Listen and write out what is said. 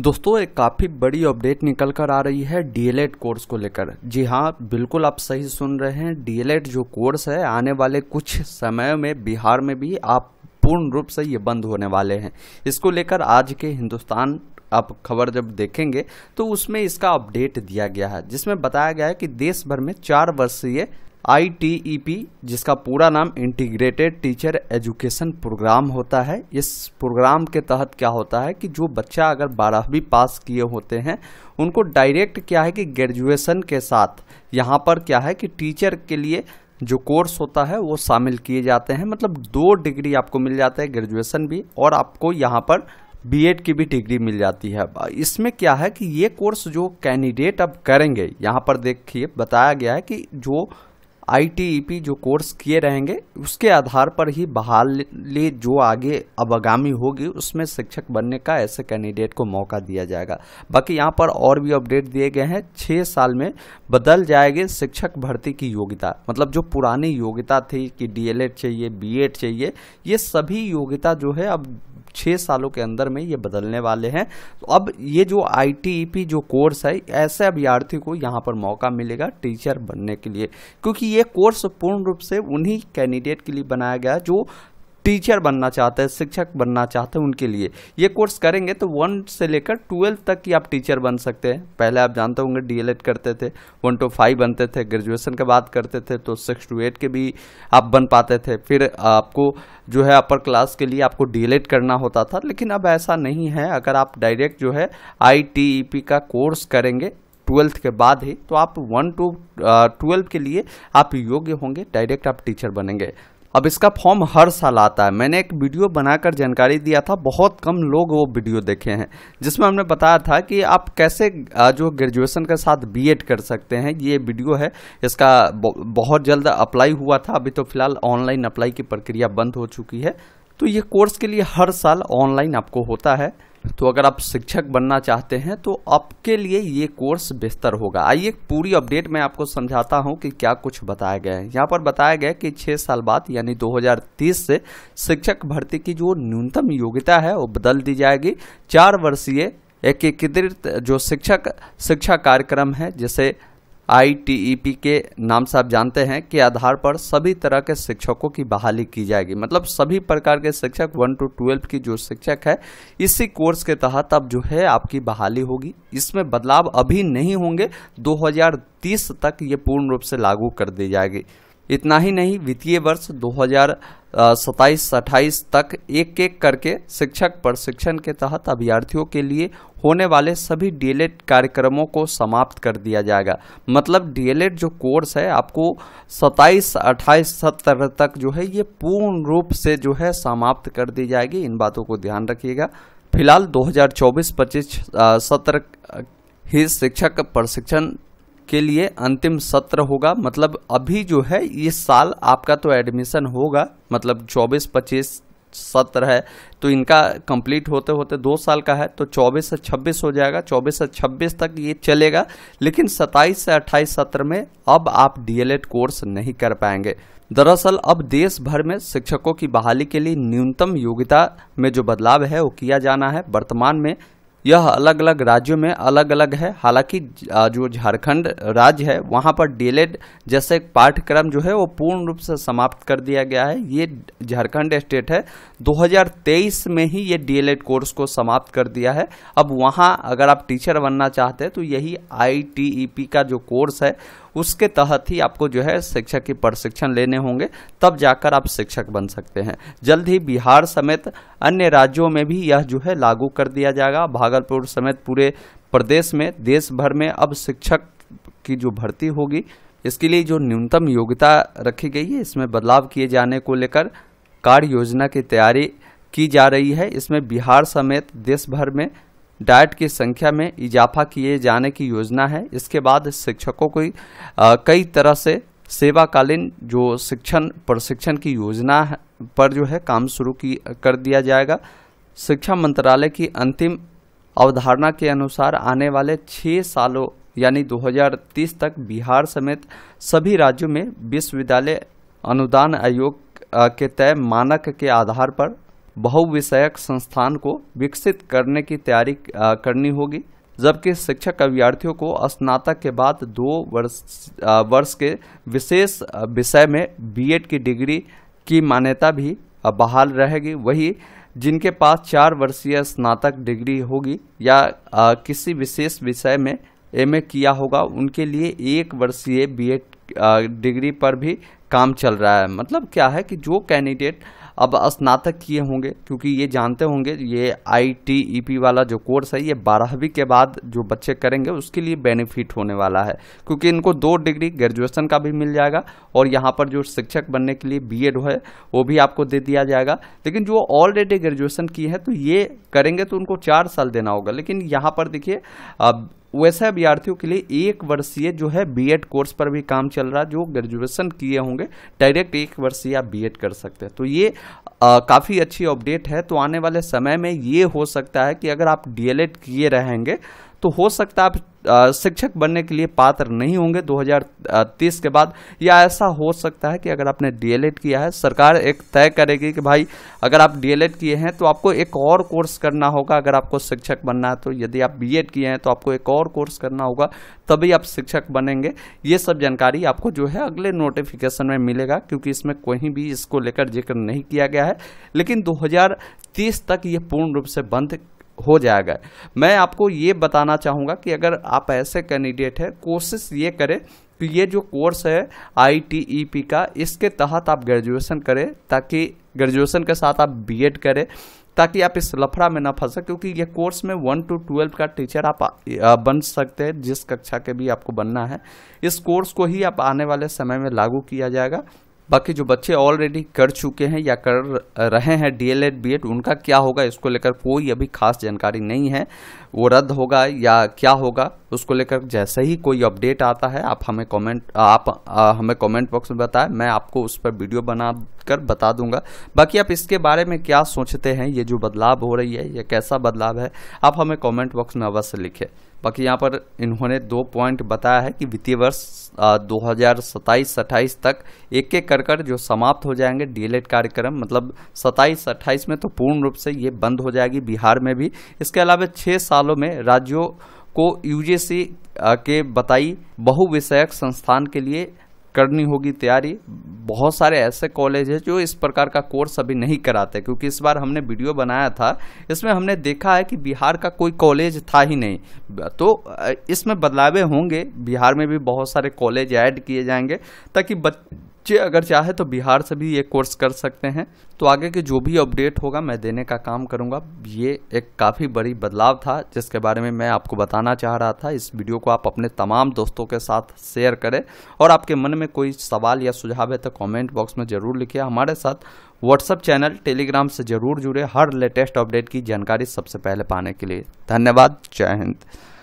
दोस्तों एक काफ़ी बड़ी अपडेट निकल कर आ रही है डीएलएड कोर्स को लेकर जी हाँ बिल्कुल आप सही सुन रहे हैं डीएलएड जो कोर्स है आने वाले कुछ समय में बिहार में भी आप पूर्ण रूप से ये बंद होने वाले हैं इसको लेकर आज के हिंदुस्तान आप खबर जब देखेंगे तो उसमें इसका अपडेट दिया गया है जिसमें बताया गया है कि देश भर में चार वर्षीय आई e जिसका पूरा नाम इंटीग्रेटेड टीचर एजुकेशन प्रोग्राम होता है इस प्रोग्राम के तहत क्या होता है कि जो बच्चा अगर बारहवीं पास किए होते हैं उनको डायरेक्ट क्या है कि ग्रेजुएशन के साथ यहाँ पर क्या है कि टीचर के लिए जो कोर्स होता है वो शामिल किए जाते हैं मतलब दो डिग्री आपको मिल जाता है ग्रेजुएशन भी और आपको यहाँ पर बीएड की भी डिग्री मिल जाती है इसमें क्या है कि ये कोर्स जो कैंडिडेट अब करेंगे यहाँ पर देखिए बताया गया है कि जो आईटीईपी e जो कोर्स किए रहेंगे उसके आधार पर ही बहाली जो आगे अब आगामी होगी उसमें शिक्षक बनने का ऐसे कैंडिडेट को मौका दिया जाएगा बाकी यहाँ पर और भी अपडेट दिए गए हैं छः साल में बदल जाएगी शिक्षक भर्ती की योग्यता मतलब जो पुरानी योग्यता थी कि डीएलएड चाहिए बीएड चाहिए ये सभी योग्यता जो है अब छः सालों के अंदर में ये बदलने वाले हैं तो अब ये जो आई e जो कोर्स है ऐसे अभ्यार्थी को यहाँ पर मौका मिलेगा टीचर बनने के लिए क्योंकि ये कोर्स पूर्ण रूप से उन्हीं कैंडिडेट के लिए बनाया गया जो टीचर बनना चाहते हैं शिक्षक बनना चाहते हैं उनके लिए ये कोर्स करेंगे तो वन से लेकर ट्वेल्थ तक ही आप टीचर बन सकते हैं पहले आप जानते होंगे डीएलएड करते थे वन टू फाइव बनते थे ग्रेजुएशन के बाद करते थे तो सिक्स टू एट के भी आप बन पाते थे फिर आपको जो है अपर क्लास के लिए आपको डीएलएड करना होता था लेकिन अब ऐसा नहीं है अगर आप डायरेक्ट जो है आई का कोर्स करेंगे ट्वेल्थ के बाद ही तो आप वन टू ट्वेल्व के लिए आप योग्य होंगे डायरेक्ट आप टीचर बनेंगे अब इसका फॉर्म हर साल आता है मैंने एक वीडियो बनाकर जानकारी दिया था बहुत कम लोग वो वीडियो देखे हैं जिसमें हमने बताया था कि आप कैसे जो ग्रेजुएशन के साथ बीएड कर सकते हैं ये वीडियो है इसका बहुत जल्द अप्लाई हुआ था अभी तो फिलहाल ऑनलाइन अप्लाई की प्रक्रिया बंद हो चुकी है तो ये कोर्स के लिए हर साल ऑनलाइन आपको होता है तो अगर आप शिक्षक बनना चाहते हैं तो आपके लिए ये कोर्स बेहतर होगा आइए पूरी अपडेट मैं आपको समझाता हूँ कि क्या कुछ बताया गया है यहाँ पर बताया गया कि छः साल बाद यानी 2030 से शिक्षक भर्ती की जो न्यूनतम योग्यता है वो बदल दी जाएगी चार वर्षीय एकीकृत जो शिक्षक शिक्षा कार्यक्रम है जैसे आईटीईपी e के नाम से आप जानते हैं कि आधार पर सभी तरह के शिक्षकों की बहाली की जाएगी मतलब सभी प्रकार के शिक्षक वन टू ट्वेल्व की जो शिक्षक है इसी कोर्स के तहत अब जो है आपकी बहाली होगी इसमें बदलाव अभी नहीं होंगे 2030 तक ये पूर्ण रूप से लागू कर दी जाएगी इतना ही नहीं वित्तीय वर्ष दो हजार अट्ठाईस तक एक एक करके शिक्षक प्रशिक्षण के तहत अभ्यर्थियों के लिए होने वाले सभी डीएलएड कार्यक्रमों को समाप्त कर दिया जाएगा मतलब डीएलएड जो कोर्स है आपको सत्ताईस अट्ठाईस सत्तर तक जो है ये पूर्ण रूप से जो है समाप्त कर दी जाएगी इन बातों को ध्यान रखिएगा फिलहाल 2024-25 सत्र ही शिक्षक प्रशिक्षण के लिए अंतिम सत्र होगा मतलब अभी जो है इस साल आपका तो एडमिशन होगा मतलब चौबीस पच्चीस सत्र है तो इनका कंप्लीट होते होते दो साल का है तो 24 से 26 हो जाएगा 24 से 26 तक ये चलेगा लेकिन 27 से 28 सत्र में अब आप डीएलएड कोर्स नहीं कर पाएंगे दरअसल अब देश भर में शिक्षकों की बहाली के लिए न्यूनतम योग्यता में जो बदलाव है वो किया जाना है वर्तमान में यह अलग अलग राज्यों में अलग अलग है हालांकि जो झारखंड राज्य है वहाँ पर डीएलएड जैसे पाठ्यक्रम जो है वो पूर्ण रूप से समाप्त कर दिया गया है ये झारखंड स्टेट है 2023 में ही ये डीएलएड कोर्स को समाप्त कर दिया है अब वहाँ अगर आप टीचर बनना चाहते हैं तो यही आई का जो कोर्स है उसके तहत ही आपको जो है शिक्षक की प्रशिक्षण लेने होंगे तब जाकर आप शिक्षक बन सकते हैं जल्द ही बिहार समेत अन्य राज्यों में भी यह जो है लागू कर दिया जाएगा भागलपुर समेत पूरे प्रदेश में देश भर में अब शिक्षक की जो भर्ती होगी इसके लिए जो न्यूनतम योग्यता रखी गई है इसमें बदलाव किए जाने को लेकर कार्य योजना की तैयारी की जा रही है इसमें बिहार समेत देश भर में डाइट की संख्या में इजाफा किए जाने की योजना है इसके बाद शिक्षकों की कई तरह से सेवाकालीन जो शिक्षण प्रशिक्षण की योजना पर जो है काम शुरू की कर दिया जाएगा शिक्षा मंत्रालय की अंतिम अवधारणा के अनुसार आने वाले छः सालों यानी 2030 तक बिहार समेत सभी राज्यों में विश्वविद्यालय अनुदान आयोग के तय मानक के आधार पर बहुविषयक संस्थान को विकसित करने की तैयारी करनी होगी जबकि शिक्षक अभ्यर्थियों को स्नातक के बाद दो वर्ष वर्ष के विशेष विषय में बीएड की डिग्री की मान्यता भी बहाल रहेगी वही जिनके पास चार वर्षीय स्नातक डिग्री होगी या किसी विशेष विषय में एमए किया होगा उनके लिए एक वर्षीय बीएड डिग्री पर भी काम चल रहा है मतलब क्या है कि जो कैंडिडेट अब स्नातक किए होंगे क्योंकि ये जानते होंगे ये आई टी ई पी वाला जो कोर्स है ये बारहवीं के बाद जो बच्चे करेंगे उसके लिए बेनिफिट होने वाला है क्योंकि इनको दो डिग्री ग्रेजुएसन का भी मिल जाएगा और यहाँ पर जो शिक्षक बनने के लिए बी है वो भी आपको दे दिया जाएगा लेकिन जो ऑलरेडी ग्रेजुएसन की है तो ये करेंगे तो उनको चार साल देना होगा लेकिन यहाँ पर देखिए वैसे अभ्यार्थियों के लिए एक वर्षीय जो है बीएड कोर्स पर भी काम चल रहा है जो ग्रेजुएशन किए होंगे डायरेक्ट एक वर्षीय आप बी कर सकते हैं तो ये काफ़ी अच्छी अपडेट है तो आने वाले समय में ये हो सकता है कि अगर आप डीएलएड किए रहेंगे तो हो सकता है आप शिक्षक बनने के लिए पात्र नहीं होंगे 2030 के बाद या ऐसा हो सकता है कि अगर आपने डीएलएड किया है सरकार एक तय करेगी कि भाई अगर आप डीएलएड किए हैं तो आपको एक और कोर्स करना होगा अगर आपको शिक्षक बनना है तो यदि आप बीएड किए हैं तो आपको एक और कोर्स करना होगा तभी आप शिक्षक बनेंगे ये सब जानकारी आपको जो है अगले नोटिफिकेशन में मिलेगा क्योंकि इसमें कहीं भी इसको लेकर जिक्र नहीं किया गया है लेकिन दो तक ये पूर्ण रूप से बंद हो जाएगा मैं आपको ये बताना चाहूँगा कि अगर आप ऐसे कैंडिडेट हैं कोशिश ये करें कि ये जो कोर्स है आई e का इसके तहत आप ग्रेजुएशन करें ताकि ग्रेजुएशन के साथ आप बीएड करें ताकि आप इस लफड़ा में ना फंसें क्योंकि ये कोर्स में वन टू ट्वेल्व का टीचर आप बन सकते हैं जिस कक्षा के भी आपको बनना है इस कोर्स को ही आप आने वाले समय में लागू किया जाएगा बाकी जो बच्चे ऑलरेडी कर चुके हैं या कर रहे हैं डीएलएड बीएड उनका क्या होगा इसको लेकर कोई अभी खास जानकारी नहीं है वो रद्द होगा या क्या होगा उसको लेकर जैसे ही कोई अपडेट आता है आप हमें कमेंट आप आ, हमें कमेंट बॉक्स में बताएं मैं आपको उस पर वीडियो बना कर बता दूंगा बाकी आप इसके बारे में क्या सोचते हैं ये जो बदलाव हो रही है ये कैसा बदलाव है आप हमें कॉमेंट बॉक्स में अवश्य लिखें बाकी यहाँ पर इन्होंने दो पॉइंट बताया है कि वित्तीय वर्ष दो हज़ार तक एक एक कर कर जो समाप्त हो जाएंगे डीएलएड कार्यक्रम मतलब सत्ताईस अट्ठाईस में तो पूर्ण रूप से ये बंद हो जाएगी बिहार में भी इसके अलावा छः सालों में राज्यों को यूजीसी के बताई बहुविषयक संस्थान के लिए करनी होगी तैयारी बहुत सारे ऐसे कॉलेज हैं जो इस प्रकार का कोर्स अभी नहीं कराते क्योंकि इस बार हमने वीडियो बनाया था इसमें हमने देखा है कि बिहार का कोई कॉलेज था ही नहीं तो इसमें बदलावे होंगे बिहार में भी बहुत सारे कॉलेज ऐड किए जाएंगे ताकि बच बच्चे अगर चाहे तो बिहार से भी ये कोर्स कर सकते हैं तो आगे के जो भी अपडेट होगा मैं देने का काम करूँगा ये एक काफ़ी बड़ी बदलाव था जिसके बारे में मैं आपको बताना चाह रहा था इस वीडियो को आप अपने तमाम दोस्तों के साथ शेयर करें और आपके मन में कोई सवाल या सुझाव है तो कमेंट बॉक्स में ज़रूर लिखिए हमारे साथ व्हाट्सअप चैनल टेलीग्राम से ज़रूर जुड़े हर लेटेस्ट अपडेट की जानकारी सबसे पहले पाने के लिए धन्यवाद जय हिंद